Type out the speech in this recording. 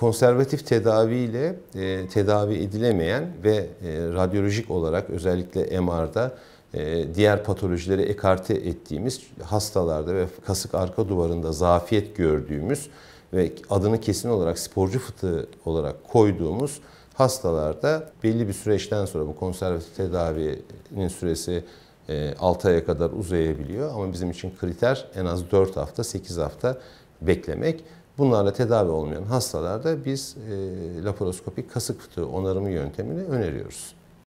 konservatif tedaviyle e, tedavi edilemeyen ve e, radyolojik olarak özellikle MR'da e, diğer patolojileri ekarte ettiğimiz hastalarda ve kasık arka duvarında zafiyet gördüğümüz ve adını kesin olarak sporcu fıtığı olarak koyduğumuz hastalarda belli bir süreçten sonra bu konservatif tedavinin süresi 6 e, aya kadar uzayabiliyor ama bizim için kriter en az 4 hafta 8 hafta beklemek. Bunlarla tedavi olmayan hastalarda biz e, laparoskopik kasık fıtığı onarımı yöntemini öneriyoruz.